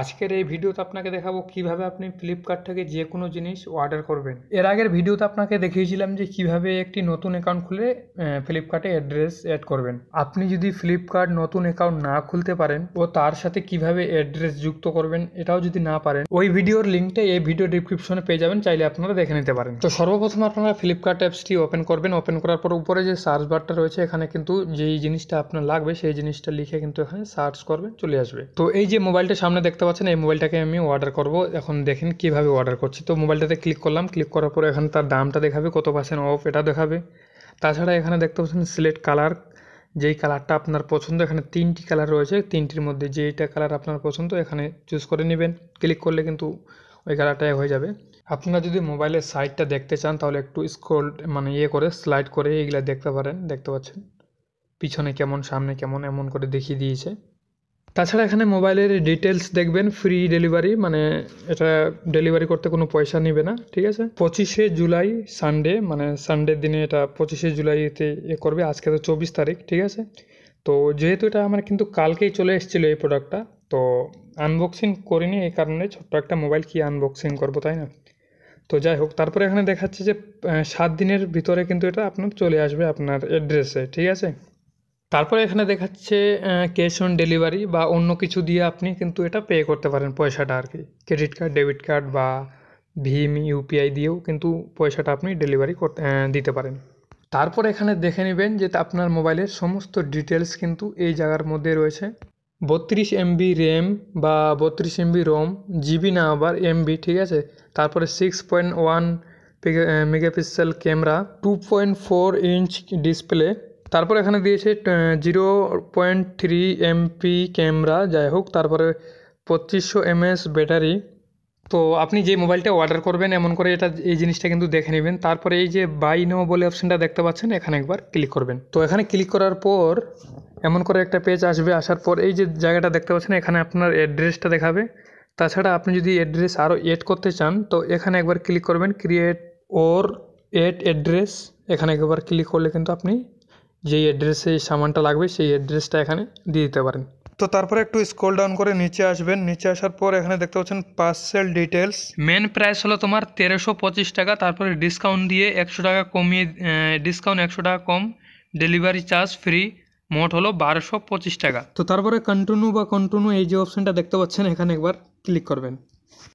আজকের এই ভিডিওতে আপনাকে দেখাবো কিভাবে আপনি ফ্লিপকার্ট থেকে যে কোনো জিনিস অর্ডার করবেন এর আগের ভিডিওতে আপনাকে দেখিয়েছিলাম যে কিভাবে একটি নতুন অ্যাকাউন্ট খুলে ফ্লিপকার্টে অ্যাড্রেস অ্যাড করবেন আপনি যদি ফ্লিপকার্ট নতুন অ্যাকাউন্ট না খুলতে পারেন ও তার সাথে কিভাবে অ্যাড্রেস যুক্ত করবেন এটাও যদি না পারেন ওই ভিডিওর লিঙ্কটা এই ভিডিও ডিসক্রিপশনে পেয়ে যাবেন চাইলে আপনারা দেখে নিতে পারেন তো সর্বপ্রথম আপনারা ফ্লিপকার্ট অ্যাপসটি ওপেন করবেন ওপেন করার পর উপরে যে সার্চ বারটা রয়েছে এখানে কিন্তু যেই জিনিসটা আপনার লাগবে সেই জিনিসটা লিখে কিন্তু এখানে সার্চ করবেন চলে আসবে তো এই যে মোবাইলটা সামনে দেখতে দেখতে পাচ্ছেন এই মোবাইলটাকে আমি অর্ডার করব এখন দেখেন কিভাবে অর্ডার করছি তো মোবাইলটাতে ক্লিক করলাম ক্লিক করার পর এখানে তার দামটা দেখাবে কত পার্সেন্ট অফ এটা দেখাবে তাছাড়া এখানে দেখতে পাচ্ছেন সিলেক্ট কালার যেই কালারটা আপনার পছন্দ এখানে তিনটি কালার রয়েছে তিনটির মধ্যে যেইটা কালার আপনার পছন্দ এখানে চুজ করে নেবেন ক্লিক করলে কিন্তু ওই কালারটা হয়ে যাবে আপনারা যদি মোবাইলের সাইডটা দেখতে চান তাহলে একটু স্ক্রোল মানে ইয়ে করে স্লাইড করে এইগুলা দেখতে পারেন দেখতে পাচ্ছেন পিছনে কেমন সামনে কেমন এমন করে দেখিয়ে দিয়েছে তাছাড়া এখানে মোবাইলের ডিটেলস দেখবেন ফ্রি ডেলিভারি মানে এটা ডেলিভারি করতে কোনো পয়সা নেবে না ঠিক আছে পঁচিশে জুলাই সানডে মানে সানডের দিনে এটা পঁচিশে জুলাইতে এ করবে আজকে তো চব্বিশ তারিখ ঠিক আছে তো যেহেতু এটা আমার কিন্তু কালকেই চলে এসেছিলো এই প্রোডাক্টটা তো আনবক্সিং করিনি এই কারণে ছোট্ট একটা মোবাইল কি আনবক্সিং করবো তাই না তো যাই হোক তারপরে এখানে দেখাচ্ছে যে সাত দিনের ভিতরে কিন্তু এটা আপনার চলে আসবে আপনার অ্যাড্রেসে ঠিক আছে তারপরে এখানে দেখাচ্ছে ক্যাশ অন ডেলিভারি বা অন্য কিছু দিয়ে আপনি কিন্তু এটা পে করতে পারেন পয়সাটা আর কি ক্রেডিট কার্ড ডেবিট কার্ড বা ভিম ইউপিআই দিয়েও কিন্তু পয়সাটা আপনি ডেলিভারি করতে দিতে পারেন তারপর এখানে দেখে নেবেন যে আপনার মোবাইলের সমস্ত ডিটেলস কিন্তু এই জায়গার মধ্যে রয়েছে বত্রিশ এমবি র্যাম বা বত্রিশ এমবি রোম জিবি না আবার এমবি ঠিক আছে তারপরে six point one megapixel camera two point four inch display তারপর এখানে দিয়েছে zero point three MP camera যাই হোক তারপরে পঁচিশশো এমএস ব্যাটারি তো আপনি যে মোবাইলটা অর্ডার করবেন এমন করে এটা এই জিনিসটা কিন্তু দেখে নেবেন তারপরে এই যে বাই নো বলে অপশানটা দেখতে পাচ্ছেন এখানে একবার ক্লিক করবেন তো এখানে ক্লিক করার পর এমন করে একটা পেজ আসবে আসার পর এই যে জায়গাটা দেখতে পাচ্ছেন এখানে আপনার অ্যাড্রেসটা দেখাবে তাছাড়া আপনি যদি অ্যাড্রেস আরও এড করতে চান তো এখানে একবার ক্লিক করবেন ক্রিয়েট ওর এড অ্যাড্রেস এখানে একবার ক্লিক করলে কিন্তু আপনি যেই অ্যাড্রেসে এই সামানটা লাগবে সেই অ্যাড্রেসটা এখানে দিয়ে দিতে পারেন তো তারপরে একটু স্ক্রল ডাউন করে নিচে আসবেন নিচে আসার পর এখানে দেখতে পাচ্ছেন পার্সেল ডিটেলস মেন প্রাইস হলো তোমার তেরোশো পঁচিশ টাকা তারপরে ডিসকাউন্ট দিয়ে একশো টাকা কমিয়ে ডিসকাউন্ট একশো টাকা কম ডেলিভারি চার্জ ফ্রি মোট হলো বারোশো পঁচিশ টাকা তো তারপরে কন্টিনিউ বা কন্টিনিউ এই যে অপশানটা দেখতে পাচ্ছেন এখানে একবার ক্লিক করবেন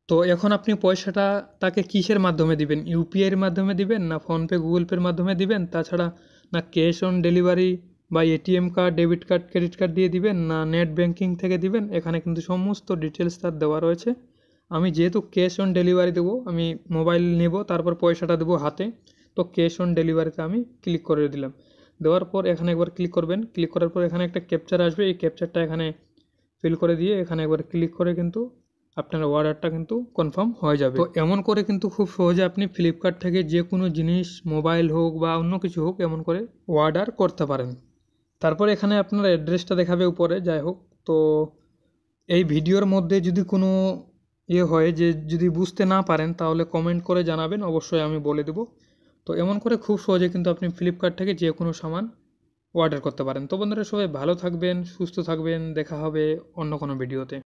তো এখন আপনি পয়সাটা তাকে কিসের মাধ্যমে দিবেন ইউপিআইয়ের মাধ্যমে দিবেন না ফোনপে গুগল পের মাধ্যমে দিবেন তাছাড়া না ক্যাশ অন ডেলিভারি বা ATM card debit card credit card দিয়ে দিবেন না নেট ব্যাঙ্কিং থেকে দিবেন এখানে কিন্তু সমস্ত ডিটেলস তার দেওয়া রয়েছে আমি যেহেতু ক্যাশ অন ডেলিভারি দেবো আমি মোবাইল নেব তারপর পয়সাটা দেবো হাতে তো ক্যাশ অন ডেলিভারিতে আমি ক্লিক করে দিলাম দেওয়ার পর এখানে একবার ক্লিক করবেন ক্লিক করার পর এখানে একটা ক্যাপচার আসবে এই ক্যাপচারটা এখানে ফিল করে দিয়ে এখানে একবার ক্লিক করে কিন্তু আপনার অর্ডারটা কিন্তু কনফার্ম হয়ে যাবে তো এমন করে কিন্তু খুব সহজে আপনি ফ্লিপকার্ট থেকে যে কোনো জিনিস মোবাইল হোক বা অন্য কিছু হোক এমন করে অর্ডার করতে পারেন তারপর এখানে আপনার অ্যাড্রেসটা দেখাবে উপরে যাই হোক তো এই ভিডিওর মধ্যে যদি কোনো ইয়ে হয় যে যদি বুঝতে না পারেন তাহলে কমেন্ট করে জানাবেন অবশ্যই আমি বলে দেব তো এমন করে খুব সহজে কিন্তু আপনি ফ্লিপকার্ট থেকে যে কোনো সামান অর্ডার করতে পারেন তো বন্ধুরা সবাই ভালো থাকবেন সুস্থ থাকবেন দেখা হবে অন্য কোনো ভিডিওতে